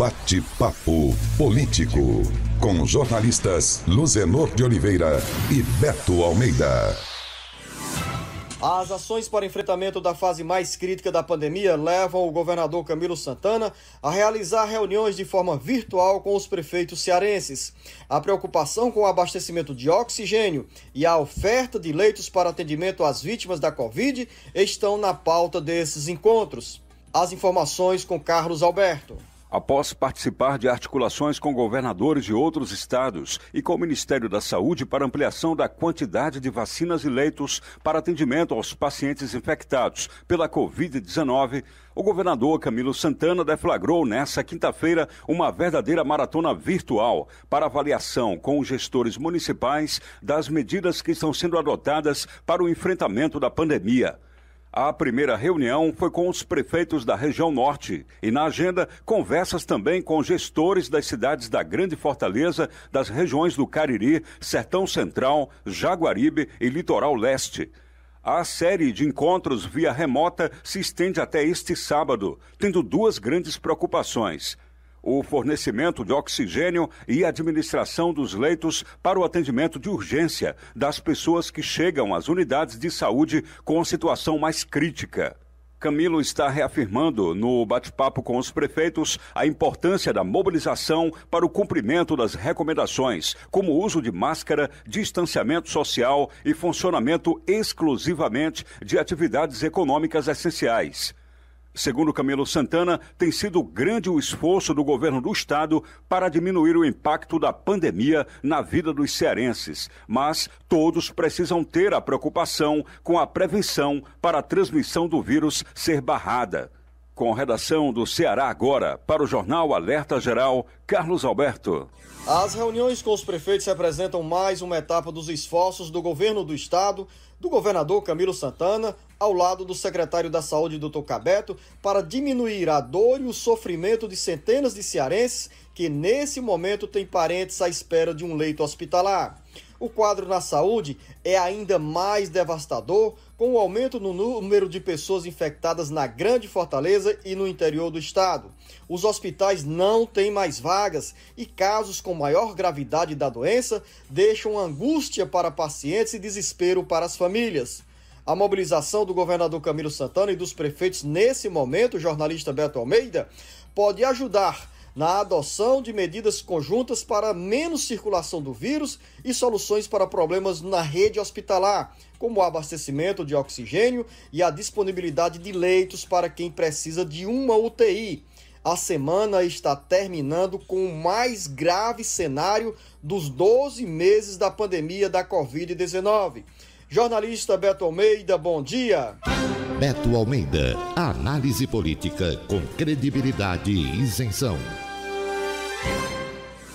Bate-papo político com os jornalistas Luzenor de Oliveira e Beto Almeida. As ações para enfrentamento da fase mais crítica da pandemia levam o governador Camilo Santana a realizar reuniões de forma virtual com os prefeitos cearenses. A preocupação com o abastecimento de oxigênio e a oferta de leitos para atendimento às vítimas da Covid estão na pauta desses encontros. As informações com Carlos Alberto. Após participar de articulações com governadores de outros estados e com o Ministério da Saúde para ampliação da quantidade de vacinas e leitos para atendimento aos pacientes infectados pela Covid-19, o governador Camilo Santana deflagrou nesta quinta-feira uma verdadeira maratona virtual para avaliação com os gestores municipais das medidas que estão sendo adotadas para o enfrentamento da pandemia. A primeira reunião foi com os prefeitos da região norte e na agenda conversas também com gestores das cidades da Grande Fortaleza, das regiões do Cariri, Sertão Central, Jaguaribe e Litoral Leste. A série de encontros via remota se estende até este sábado, tendo duas grandes preocupações o fornecimento de oxigênio e administração dos leitos para o atendimento de urgência das pessoas que chegam às unidades de saúde com situação mais crítica. Camilo está reafirmando no bate-papo com os prefeitos a importância da mobilização para o cumprimento das recomendações, como uso de máscara, distanciamento social e funcionamento exclusivamente de atividades econômicas essenciais. Segundo Camilo Santana, tem sido grande o esforço do governo do estado para diminuir o impacto da pandemia na vida dos cearenses, mas todos precisam ter a preocupação com a prevenção para a transmissão do vírus ser barrada com a redação do Ceará Agora, para o Jornal Alerta Geral, Carlos Alberto. As reuniões com os prefeitos representam mais uma etapa dos esforços do governo do estado, do governador Camilo Santana, ao lado do secretário da Saúde, Dr. Cabeto, para diminuir a dor e o sofrimento de centenas de cearenses que, nesse momento, têm parentes à espera de um leito hospitalar. O quadro na saúde é ainda mais devastador, com o aumento no número de pessoas infectadas na Grande Fortaleza e no interior do estado. Os hospitais não têm mais vagas e casos com maior gravidade da doença deixam angústia para pacientes e desespero para as famílias. A mobilização do governador Camilo Santana e dos prefeitos nesse momento, o jornalista Beto Almeida, pode ajudar na adoção de medidas conjuntas para menos circulação do vírus e soluções para problemas na rede hospitalar, como o abastecimento de oxigênio e a disponibilidade de leitos para quem precisa de uma UTI. A semana está terminando com o mais grave cenário dos 12 meses da pandemia da Covid-19. Jornalista Beto Almeida, bom dia. Beto Almeida, análise política com credibilidade e isenção.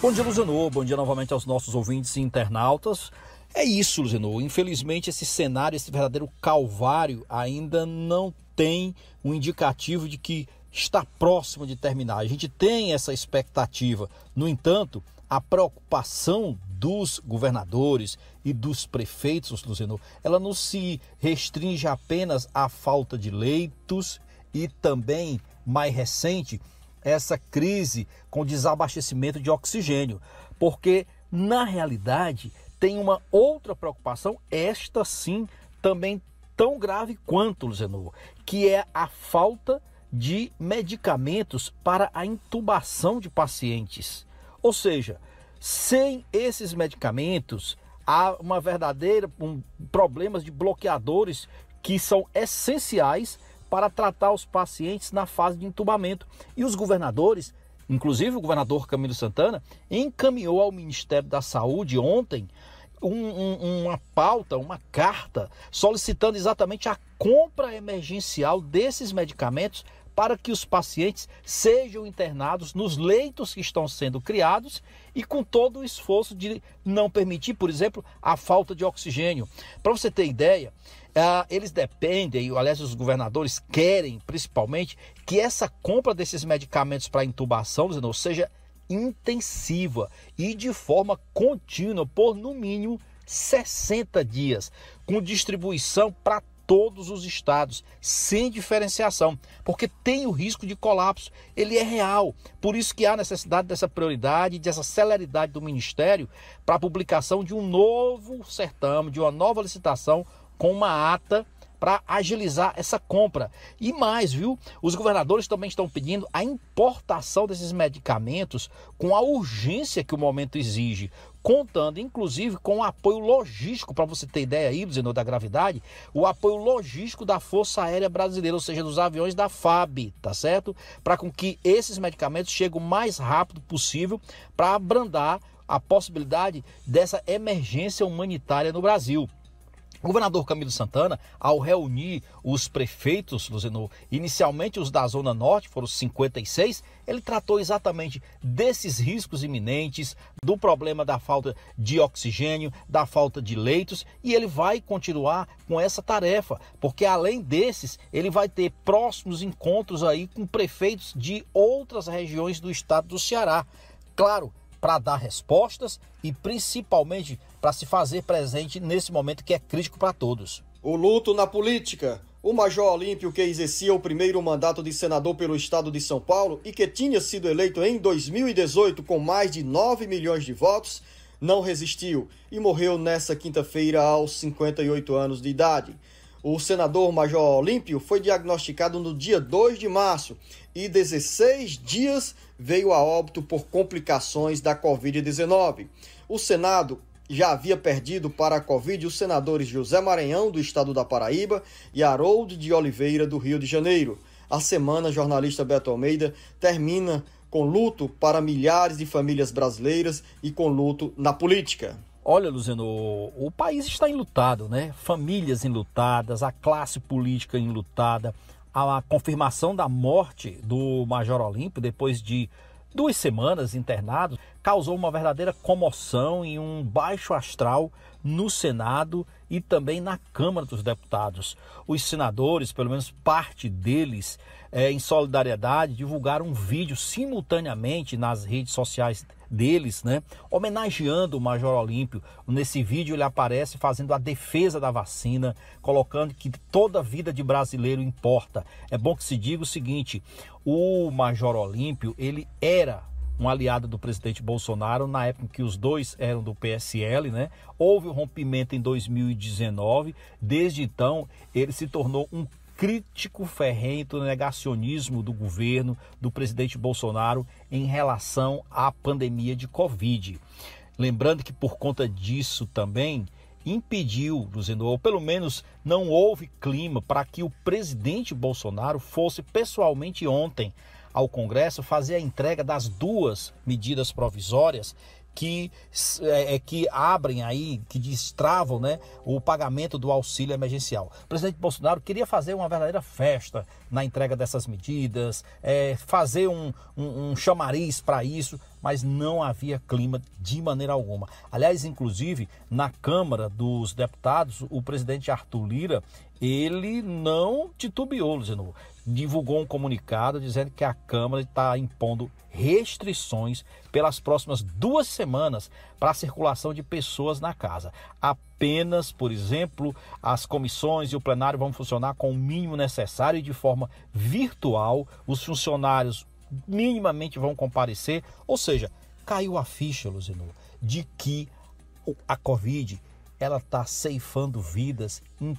Bom dia, Luziano. Bom dia novamente aos nossos ouvintes e internautas. É isso, Luziano. Infelizmente, esse cenário, esse verdadeiro calvário, ainda não tem um indicativo de que está próximo de terminar. A gente tem essa expectativa. No entanto, a preocupação dos governadores e dos prefeitos, Luciano, ela não se restringe apenas à falta de leitos e também, mais recente, essa crise com desabastecimento de oxigênio, porque na realidade tem uma outra preocupação, esta sim também tão grave quanto, Luciano, que é a falta de medicamentos para a intubação de pacientes. Ou seja, sem esses medicamentos, há uma verdadeira um, problemas de bloqueadores que são essenciais para tratar os pacientes na fase de entubamento. E os governadores, inclusive o governador Camilo Santana, encaminhou ao Ministério da Saúde ontem um, um, uma pauta, uma carta, solicitando exatamente a compra emergencial desses medicamentos para que os pacientes sejam internados nos leitos que estão sendo criados e com todo o esforço de não permitir, por exemplo, a falta de oxigênio. Para você ter ideia, ah, eles dependem, aliás, os governadores querem principalmente que essa compra desses medicamentos para intubação, ou seja, intensiva e de forma contínua por no mínimo 60 dias, com distribuição para todos os estados, sem diferenciação, porque tem o risco de colapso, ele é real. Por isso que há necessidade dessa prioridade, dessa celeridade do Ministério para a publicação de um novo certame, de uma nova licitação com uma ata para agilizar essa compra. E mais, viu? Os governadores também estão pedindo a importação desses medicamentos com a urgência que o momento exige, contando inclusive com o apoio logístico, para você ter ideia aí, Luzinor, da gravidade, o apoio logístico da Força Aérea Brasileira, ou seja, dos aviões da FAB, tá certo? Para com que esses medicamentos cheguem o mais rápido possível para abrandar a possibilidade dessa emergência humanitária no Brasil. O governador Camilo Santana, ao reunir os prefeitos, Luzino, inicialmente os da Zona Norte, foram 56, ele tratou exatamente desses riscos iminentes, do problema da falta de oxigênio, da falta de leitos, e ele vai continuar com essa tarefa, porque além desses, ele vai ter próximos encontros aí com prefeitos de outras regiões do estado do Ceará. Claro, para dar respostas e principalmente para se fazer presente nesse momento que é crítico para todos. O luto na política. O Major Olímpio, que exercia o primeiro mandato de senador pelo estado de São Paulo e que tinha sido eleito em 2018 com mais de 9 milhões de votos, não resistiu e morreu nesta quinta-feira aos 58 anos de idade. O senador Major Olímpio foi diagnosticado no dia 2 de março e 16 dias veio a óbito por complicações da Covid-19. O Senado já havia perdido para a Covid os senadores José Maranhão, do estado da Paraíba, e Haroldo de Oliveira, do Rio de Janeiro. A semana, jornalista Beto Almeida termina com luto para milhares de famílias brasileiras e com luto na política. Olha, Luzeno, o país está enlutado, né? Famílias enlutadas, a classe política enlutada, a confirmação da morte do Major Olímpio depois de duas semanas internado causou uma verdadeira comoção e um baixo astral no Senado e também na Câmara dos Deputados. Os senadores, pelo menos parte deles, é, em solidariedade, divulgaram um vídeo simultaneamente nas redes sociais deles, né? Homenageando o Major Olímpio. Nesse vídeo ele aparece fazendo a defesa da vacina, colocando que toda vida de brasileiro importa. É bom que se diga o seguinte: o Major Olímpio, ele era um aliado do presidente Bolsonaro na época em que os dois eram do PSL, né? Houve o um rompimento em 2019. Desde então, ele se tornou um crítico ferrento negacionismo do governo do presidente Bolsonaro em relação à pandemia de Covid. Lembrando que por conta disso também impediu, Luzino, ou pelo menos não houve clima para que o presidente Bolsonaro fosse pessoalmente ontem ao Congresso fazer a entrega das duas medidas provisórias que, é, é, que abrem aí, que destravam né, o pagamento do auxílio emergencial. O presidente Bolsonaro queria fazer uma verdadeira festa na entrega dessas medidas, é, fazer um, um, um chamariz para isso, mas não havia clima de maneira alguma. Aliás, inclusive, na Câmara dos Deputados, o presidente Arthur Lira, ele não titubeou, Luzinor divulgou um comunicado dizendo que a Câmara está impondo restrições pelas próximas duas semanas para a circulação de pessoas na casa. Apenas, por exemplo, as comissões e o plenário vão funcionar com o mínimo necessário e de forma virtual. Os funcionários minimamente vão comparecer. Ou seja, caiu a ficha, Luzinu, de que a Covid ela está ceifando vidas em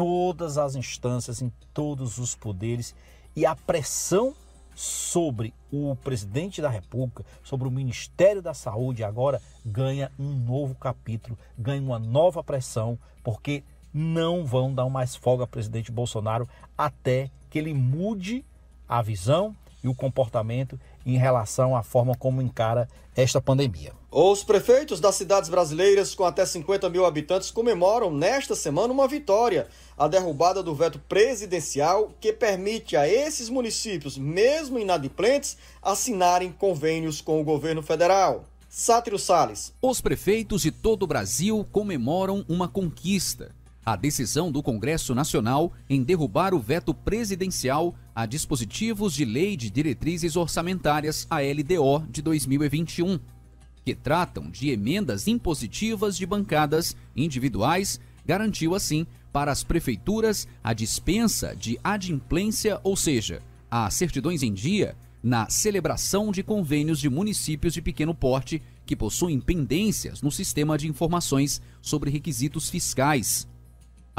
todas as instâncias, em todos os poderes e a pressão sobre o presidente da República, sobre o Ministério da Saúde agora ganha um novo capítulo, ganha uma nova pressão, porque não vão dar mais folga ao presidente Bolsonaro até que ele mude a visão e o comportamento em relação à forma como encara esta pandemia. Os prefeitos das cidades brasileiras com até 50 mil habitantes comemoram nesta semana uma vitória, a derrubada do veto presidencial que permite a esses municípios, mesmo inadimplentes, assinarem convênios com o governo federal. Sátiro Sales. Os prefeitos de todo o Brasil comemoram uma conquista a decisão do Congresso Nacional em derrubar o veto presidencial a dispositivos de Lei de Diretrizes Orçamentárias, a LDO, de 2021, que tratam de emendas impositivas de bancadas individuais, garantiu assim para as prefeituras a dispensa de adimplência, ou seja, a certidões em dia na celebração de convênios de municípios de pequeno porte que possuem pendências no sistema de informações sobre requisitos fiscais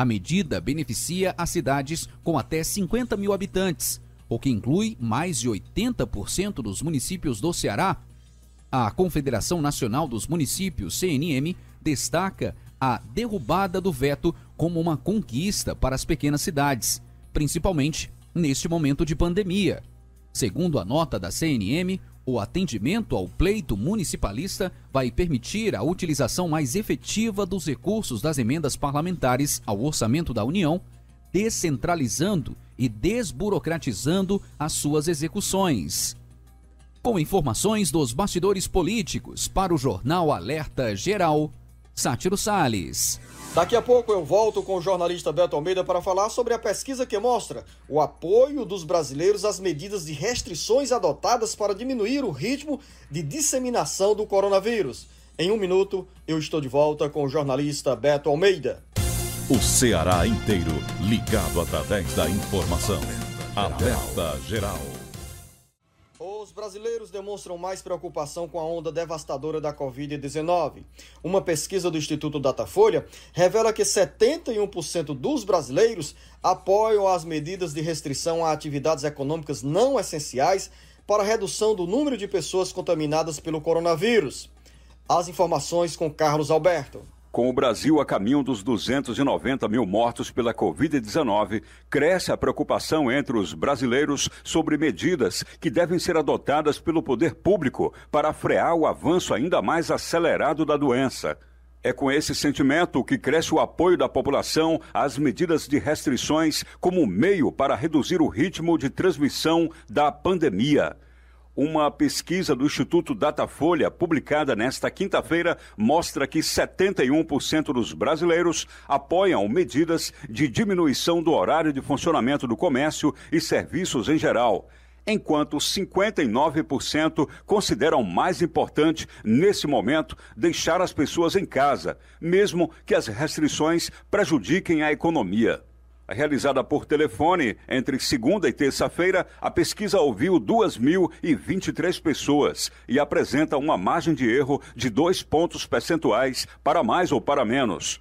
a medida beneficia as cidades com até 50 mil habitantes, o que inclui mais de 80% dos municípios do Ceará. A Confederação Nacional dos Municípios, CNM, destaca a derrubada do veto como uma conquista para as pequenas cidades, principalmente neste momento de pandemia. Segundo a nota da CNM, o atendimento ao pleito municipalista vai permitir a utilização mais efetiva dos recursos das emendas parlamentares ao orçamento da União, descentralizando e desburocratizando as suas execuções. Com informações dos bastidores políticos para o Jornal Alerta Geral, Sátiro Sales. Daqui a pouco eu volto com o jornalista Beto Almeida para falar sobre a pesquisa que mostra o apoio dos brasileiros às medidas de restrições adotadas para diminuir o ritmo de disseminação do coronavírus. Em um minuto, eu estou de volta com o jornalista Beto Almeida. O Ceará inteiro ligado através da informação. Alerta geral os brasileiros demonstram mais preocupação com a onda devastadora da Covid-19. Uma pesquisa do Instituto Datafolha revela que 71% dos brasileiros apoiam as medidas de restrição a atividades econômicas não essenciais para redução do número de pessoas contaminadas pelo coronavírus. As informações com Carlos Alberto. Com o Brasil a caminho dos 290 mil mortos pela Covid-19, cresce a preocupação entre os brasileiros sobre medidas que devem ser adotadas pelo poder público para frear o avanço ainda mais acelerado da doença. É com esse sentimento que cresce o apoio da população às medidas de restrições como meio para reduzir o ritmo de transmissão da pandemia. Uma pesquisa do Instituto Datafolha, publicada nesta quinta-feira, mostra que 71% dos brasileiros apoiam medidas de diminuição do horário de funcionamento do comércio e serviços em geral enquanto 59% consideram mais importante, nesse momento, deixar as pessoas em casa, mesmo que as restrições prejudiquem a economia realizada por telefone entre segunda e terça-feira, a pesquisa ouviu 2.023 pessoas e apresenta uma margem de erro de dois pontos percentuais para mais ou para menos.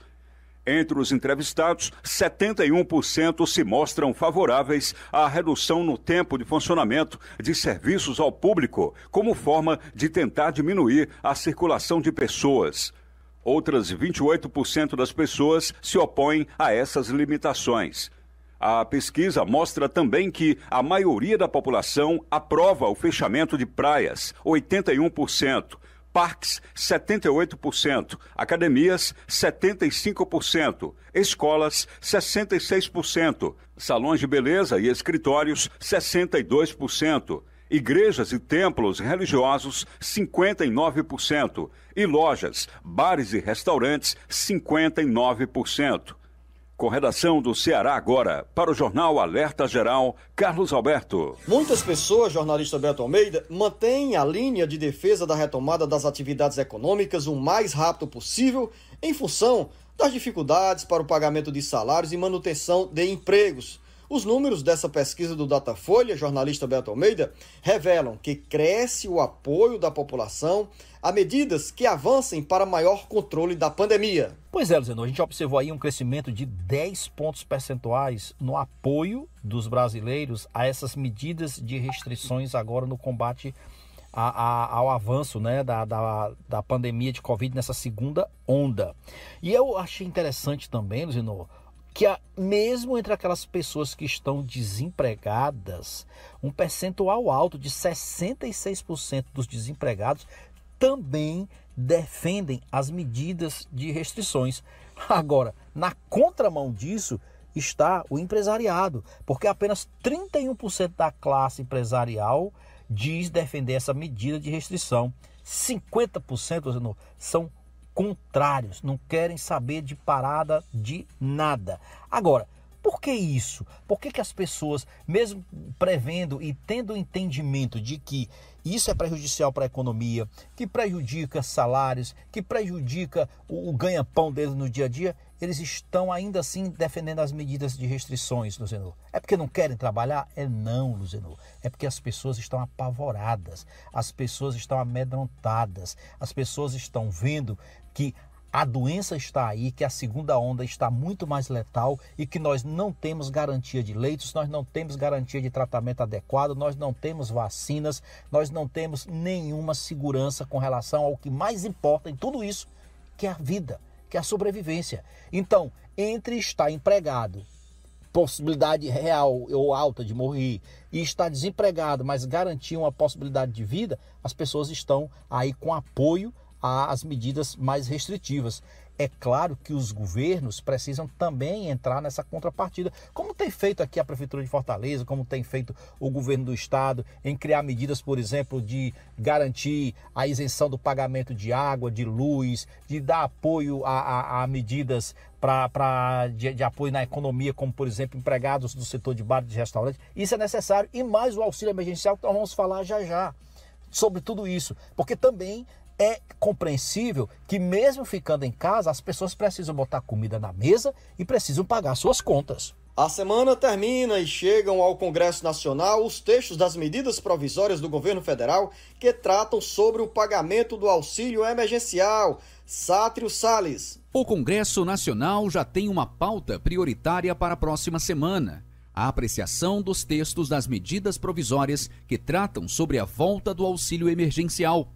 Entre os entrevistados, 71% se mostram favoráveis à redução no tempo de funcionamento de serviços ao público, como forma de tentar diminuir a circulação de pessoas. Outras 28% das pessoas se opõem a essas limitações. A pesquisa mostra também que a maioria da população aprova o fechamento de praias, 81%, parques, 78%, academias, 75%, escolas, 66%, salões de beleza e escritórios, 62% igrejas e templos religiosos, 59%, e lojas, bares e restaurantes, 59%. Com redação do Ceará agora, para o jornal Alerta Geral, Carlos Alberto. Muitas pessoas, jornalista Beto Almeida, mantêm a linha de defesa da retomada das atividades econômicas o mais rápido possível, em função das dificuldades para o pagamento de salários e manutenção de empregos. Os números dessa pesquisa do Datafolha, jornalista Beto Almeida, revelam que cresce o apoio da população a medidas que avancem para maior controle da pandemia. Pois é, Luciano, a gente observou aí um crescimento de 10 pontos percentuais no apoio dos brasileiros a essas medidas de restrições agora no combate a, a, ao avanço né, da, da, da pandemia de Covid nessa segunda onda. E eu achei interessante também, Luciano, que mesmo entre aquelas pessoas que estão desempregadas, um percentual alto de 66% dos desempregados também defendem as medidas de restrições. Agora, na contramão disso está o empresariado, porque apenas 31% da classe empresarial diz defender essa medida de restrição. 50% são contrários, não querem saber de parada de nada. Agora, por que isso? Por que, que as pessoas, mesmo prevendo e tendo o entendimento de que isso é prejudicial para a economia, que prejudica salários, que prejudica o, o ganha-pão deles no dia a dia, eles estão ainda assim defendendo as medidas de restrições, Luzenor. É porque não querem trabalhar? É não, Luzenor. É porque as pessoas estão apavoradas, as pessoas estão amedrontadas, as pessoas estão vendo que a doença está aí, que a segunda onda está muito mais letal e que nós não temos garantia de leitos, nós não temos garantia de tratamento adequado, nós não temos vacinas, nós não temos nenhuma segurança com relação ao que mais importa em tudo isso, que é a vida, que é a sobrevivência. Então, entre estar empregado, possibilidade real ou alta de morrer, e estar desempregado, mas garantir uma possibilidade de vida, as pessoas estão aí com apoio às medidas mais restritivas. É claro que os governos precisam também entrar nessa contrapartida, como tem feito aqui a Prefeitura de Fortaleza, como tem feito o governo do estado, em criar medidas, por exemplo, de garantir a isenção do pagamento de água, de luz, de dar apoio a, a, a medidas pra, pra de, de, apoio na economia, como por exemplo empregados do setor de bar e de restaurante. Isso é necessário, e mais o auxílio emergencial que nós vamos falar já já sobre tudo isso, porque também é compreensível que, mesmo ficando em casa, as pessoas precisam botar comida na mesa e precisam pagar suas contas. A semana termina e chegam ao Congresso Nacional os textos das medidas provisórias do governo federal que tratam sobre o pagamento do auxílio emergencial. Sátrio Sales. O Congresso Nacional já tem uma pauta prioritária para a próxima semana. A apreciação dos textos das medidas provisórias que tratam sobre a volta do auxílio emergencial.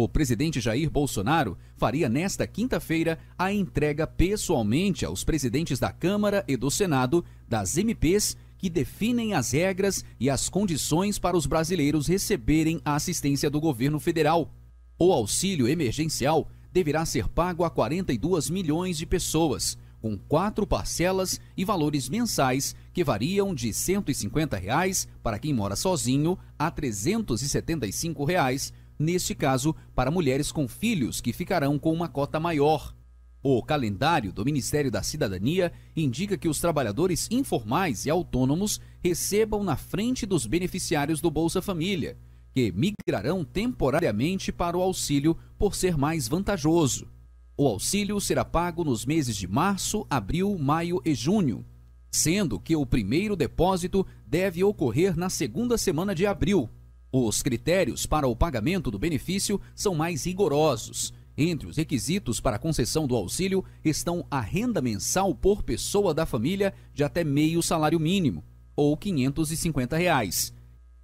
O presidente Jair Bolsonaro faria nesta quinta-feira a entrega pessoalmente aos presidentes da Câmara e do Senado das MPs que definem as regras e as condições para os brasileiros receberem a assistência do governo federal. O auxílio emergencial deverá ser pago a 42 milhões de pessoas, com quatro parcelas e valores mensais que variam de R$ 150 reais para quem mora sozinho a R$ 375 reais neste caso, para mulheres com filhos que ficarão com uma cota maior. O calendário do Ministério da Cidadania indica que os trabalhadores informais e autônomos recebam na frente dos beneficiários do Bolsa Família, que migrarão temporariamente para o auxílio por ser mais vantajoso. O auxílio será pago nos meses de março, abril, maio e junho, sendo que o primeiro depósito deve ocorrer na segunda semana de abril, os critérios para o pagamento do benefício são mais rigorosos. Entre os requisitos para a concessão do auxílio estão a renda mensal por pessoa da família de até meio salário mínimo, ou R$ 550, reais,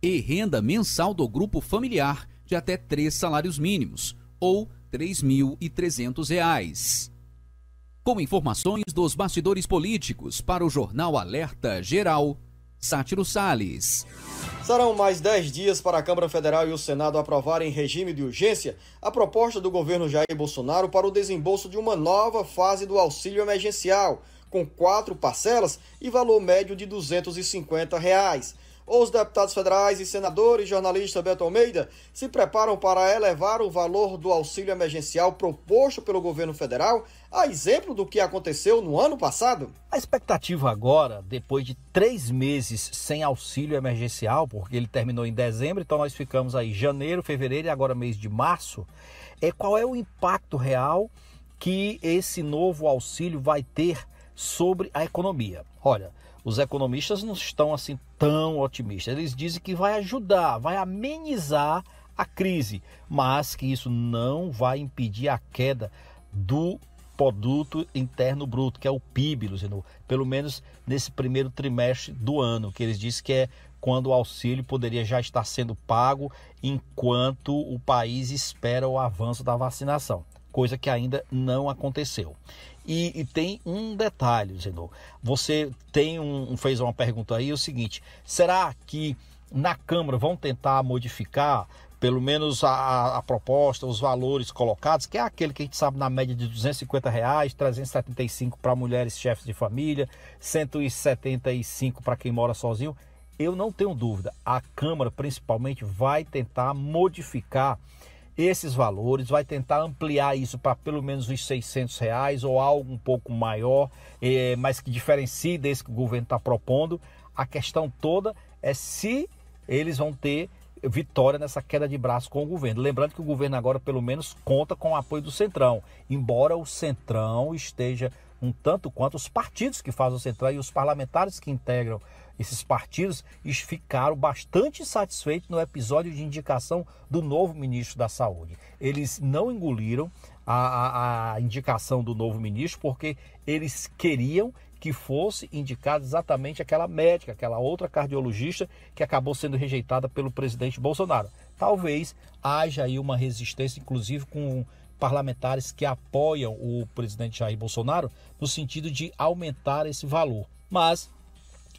e renda mensal do grupo familiar de até três salários mínimos, ou R$ 3.300. Com informações dos bastidores políticos para o Jornal Alerta Geral, Sátiro Sales. Serão mais 10 dias para a Câmara Federal e o Senado aprovarem em regime de urgência a proposta do governo Jair Bolsonaro para o desembolso de uma nova fase do auxílio emergencial, com quatro parcelas e valor médio de R$ 250. Reais os deputados federais e senadores, jornalista Beto Almeida, se preparam para elevar o valor do auxílio emergencial proposto pelo governo federal, a exemplo do que aconteceu no ano passado? A expectativa agora, depois de três meses sem auxílio emergencial, porque ele terminou em dezembro, então nós ficamos aí janeiro, fevereiro e agora mês de março, é qual é o impacto real que esse novo auxílio vai ter sobre a economia. Olha, os economistas não estão assim tão otimistas. Eles dizem que vai ajudar, vai amenizar a crise, mas que isso não vai impedir a queda do produto interno bruto, que é o PIB, Luciano, pelo menos nesse primeiro trimestre do ano, que eles dizem que é quando o auxílio poderia já estar sendo pago enquanto o país espera o avanço da vacinação coisa que ainda não aconteceu. E, e tem um detalhe, Zeno. Você tem um, fez uma pergunta aí, é o seguinte: será que na Câmara vão tentar modificar pelo menos a, a, proposta, os valores colocados, que é aquele que a gente sabe na média de 250 reais, 375 para mulheres chefes de família, 175 para quem mora sozinho. Eu não tenho dúvida, a Câmara principalmente vai tentar modificar esses valores, vai tentar ampliar isso para pelo menos os 600 reais ou algo um pouco maior, eh, mas que diferencie desse que o governo está propondo. A questão toda é se eles vão ter vitória nessa queda de braço com o governo. Lembrando que o governo agora pelo menos conta com o apoio do Centrão, embora o Centrão esteja um tanto quanto os partidos que fazem o Centrão e os parlamentares que integram esses partidos ficaram bastante satisfeitos no episódio de indicação do novo ministro da Saúde. Eles não engoliram a, a, a indicação do novo ministro porque eles queriam que fosse indicada exatamente aquela médica, aquela outra cardiologista que acabou sendo rejeitada pelo presidente Bolsonaro. Talvez haja aí uma resistência, inclusive com parlamentares que apoiam o presidente Jair Bolsonaro no sentido de aumentar esse valor. Mas,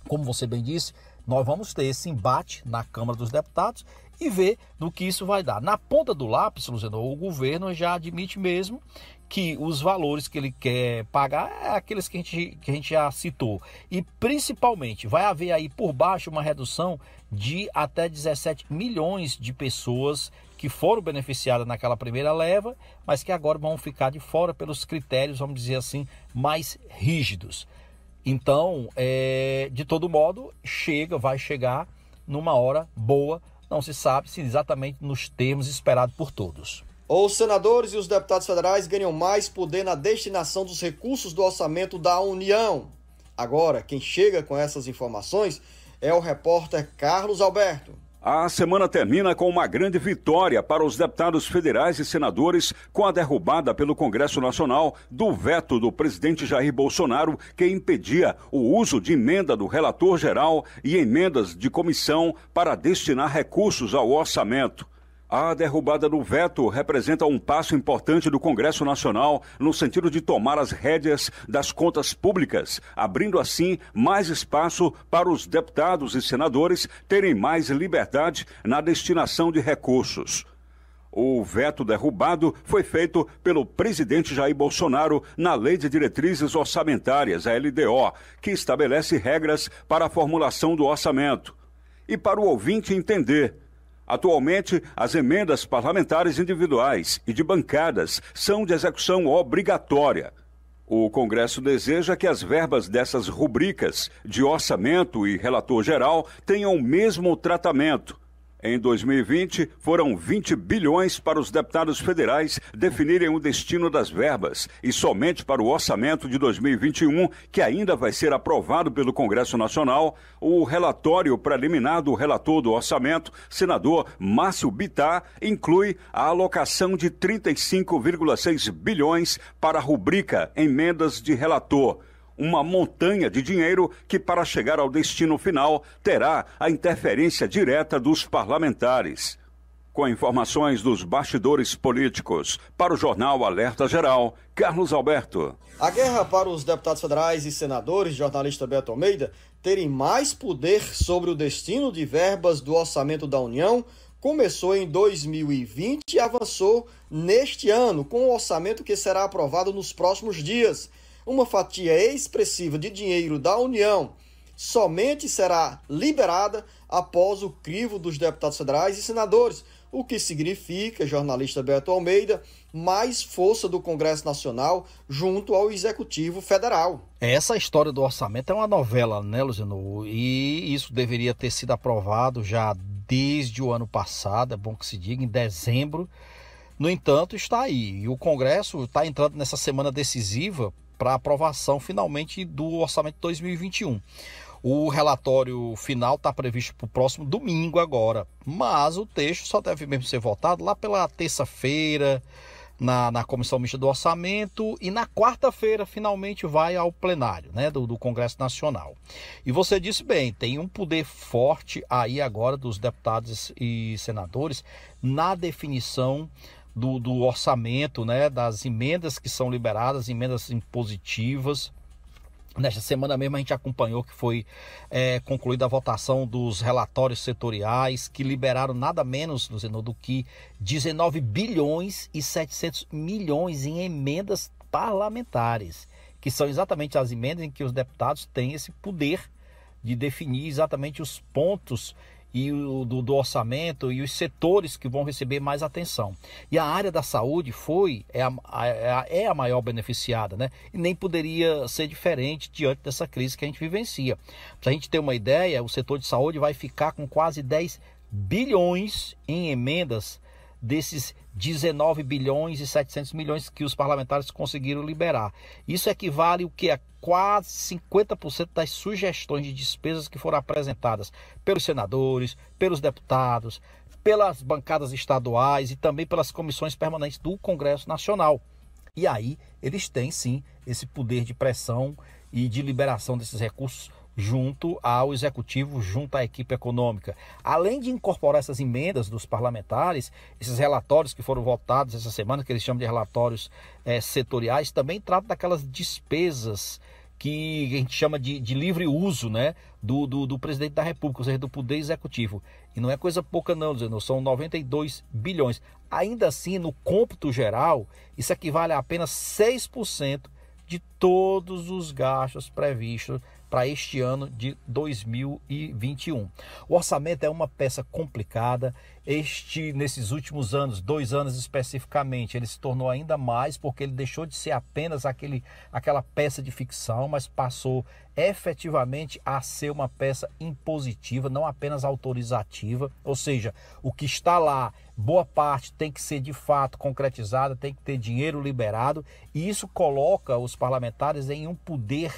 como você bem disse, nós vamos ter esse embate na Câmara dos Deputados e ver no que isso vai dar. Na ponta do lápis, Luciano, o governo já admite mesmo que os valores que ele quer pagar é aqueles que a, gente, que a gente já citou. E principalmente vai haver aí por baixo uma redução de até 17 milhões de pessoas que foram beneficiadas naquela primeira leva, mas que agora vão ficar de fora pelos critérios, vamos dizer assim, mais rígidos. Então, é, de todo modo, chega, vai chegar numa hora boa, não se sabe se exatamente nos termos esperados por todos. Os senadores e os deputados federais ganham mais poder na destinação dos recursos do orçamento da União. Agora, quem chega com essas informações é o repórter Carlos Alberto. A semana termina com uma grande vitória para os deputados federais e senadores com a derrubada pelo Congresso Nacional do veto do presidente Jair Bolsonaro que impedia o uso de emenda do relator geral e emendas de comissão para destinar recursos ao orçamento. A derrubada do veto representa um passo importante do Congresso Nacional no sentido de tomar as rédeas das contas públicas, abrindo assim mais espaço para os deputados e senadores terem mais liberdade na destinação de recursos. O veto derrubado foi feito pelo presidente Jair Bolsonaro na Lei de Diretrizes Orçamentárias, a LDO, que estabelece regras para a formulação do orçamento. E para o ouvinte entender, Atualmente, as emendas parlamentares individuais e de bancadas são de execução obrigatória. O Congresso deseja que as verbas dessas rubricas de orçamento e relator geral tenham o mesmo tratamento em 2020, foram 20 bilhões para os deputados federais definirem o destino das verbas e somente para o orçamento de 2021, que ainda vai ser aprovado pelo Congresso Nacional, o relatório preliminar do relator do orçamento, senador Márcio Bittar, inclui a alocação de 35,6 bilhões para a rubrica emendas de relator uma montanha de dinheiro que, para chegar ao destino final, terá a interferência direta dos parlamentares. Com informações dos bastidores políticos, para o jornal Alerta Geral, Carlos Alberto. A guerra para os deputados federais e senadores, jornalista Beto Almeida, terem mais poder sobre o destino de verbas do orçamento da União começou em 2020 e avançou neste ano, com o um orçamento que será aprovado nos próximos dias uma fatia expressiva de dinheiro da União somente será liberada após o crivo dos deputados federais e senadores, o que significa, jornalista Beto Almeida, mais força do Congresso Nacional junto ao Executivo Federal. Essa história do orçamento é uma novela, né, Luzino? E isso deveria ter sido aprovado já desde o ano passado, é bom que se diga, em dezembro. No entanto, está aí. E o Congresso está entrando nessa semana decisiva para aprovação finalmente do orçamento 2021. O relatório final está previsto para o próximo domingo agora, mas o texto só deve mesmo ser votado lá pela terça-feira na, na Comissão Mista do Orçamento e na quarta-feira finalmente vai ao plenário né, do, do Congresso Nacional. E você disse bem, tem um poder forte aí agora dos deputados e senadores na definição do, do orçamento, né, das emendas que são liberadas, emendas impositivas. Nesta semana mesmo a gente acompanhou que foi é, concluída a votação dos relatórios setoriais que liberaram nada menos do que 19 bilhões e 700 milhões em emendas parlamentares, que são exatamente as emendas em que os deputados têm esse poder de definir exatamente os pontos e o, do, do, orçamento e os setores que vão receber mais atenção. E a área da saúde foi, é a, a, é a é maior beneficiada, né? E nem poderia ser diferente diante dessa crise que a gente vivencia. Para a gente ter uma ideia, o setor de saúde vai ficar com quase 10 bilhões em emendas desses 19 bilhões e 700 milhões que os parlamentares conseguiram liberar. Isso equivale o que a quase 50% das sugestões de despesas que foram apresentadas pelos senadores, pelos deputados, pelas bancadas estaduais e também pelas comissões permanentes do Congresso Nacional. E aí eles têm sim esse poder de pressão e de liberação desses recursos junto ao executivo, junto à equipe econômica. Além de incorporar essas emendas dos parlamentares, esses relatórios que foram votados essa semana, que eles chamam de relatórios é, setoriais, também trata daquelas despesas que a gente chama de, de livre uso né, do, do, do, presidente da República, ou seja, do poder executivo. E não é coisa pouca, não, dizendo, são 92 bilhões. Ainda assim, no cômputo geral, isso equivale a apenas 6% de todos os gastos previstos para este ano de 2021. O orçamento é uma peça complicada. Este, nesses últimos anos, dois anos especificamente, ele se tornou ainda mais porque ele deixou de ser apenas aquele, aquela peça de ficção, mas passou efetivamente a ser uma peça impositiva, não apenas autorizativa, ou seja, o que está lá, boa parte tem que ser de fato concretizada, tem que ter dinheiro liberado, e isso coloca os parlamentares em um poder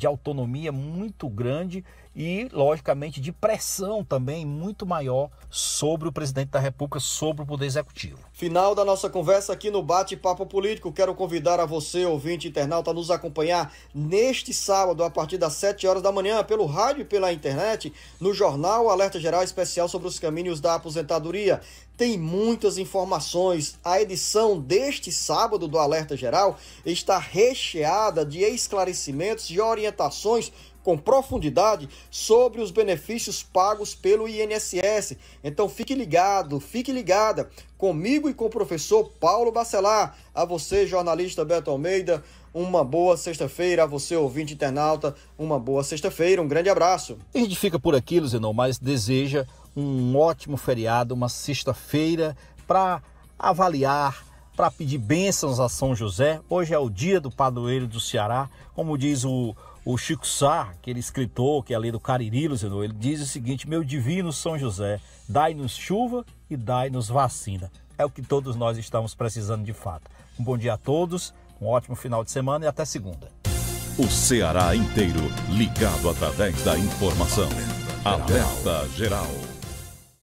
de autonomia muito grande e, logicamente, de pressão também muito maior sobre o presidente da República, sobre o Poder Executivo. Final da nossa conversa aqui no Bate-Papo Político. Quero convidar a você, ouvinte internauta, a nos acompanhar neste sábado, a partir das 7 horas da manhã, pelo rádio e pela internet, no Jornal Alerta Geral Especial sobre os Caminhos da Aposentadoria. Tem muitas informações. A edição deste sábado do Alerta Geral está recheada de esclarecimentos e orientações com profundidade sobre os benefícios pagos pelo INSS. Então fique ligado, fique ligada comigo e com o professor Paulo Bacelar. A você, jornalista Beto Almeida, uma boa sexta-feira. A você, ouvinte internauta, uma boa sexta-feira. Um grande abraço. A gente fica por aqui, Luzinão, mas deseja um ótimo feriado, uma sexta-feira para avaliar para pedir bênçãos a São José. Hoje é o dia do padroeiro do Ceará, como diz o o Chico Sá, aquele escritor que é ali do Cariri, Luciano, ele diz o seguinte: Meu divino São José, dai-nos chuva e dai-nos vacina. É o que todos nós estamos precisando de fato. Um bom dia a todos, um ótimo final de semana e até segunda. O Ceará inteiro ligado através da informação. Alerta geral.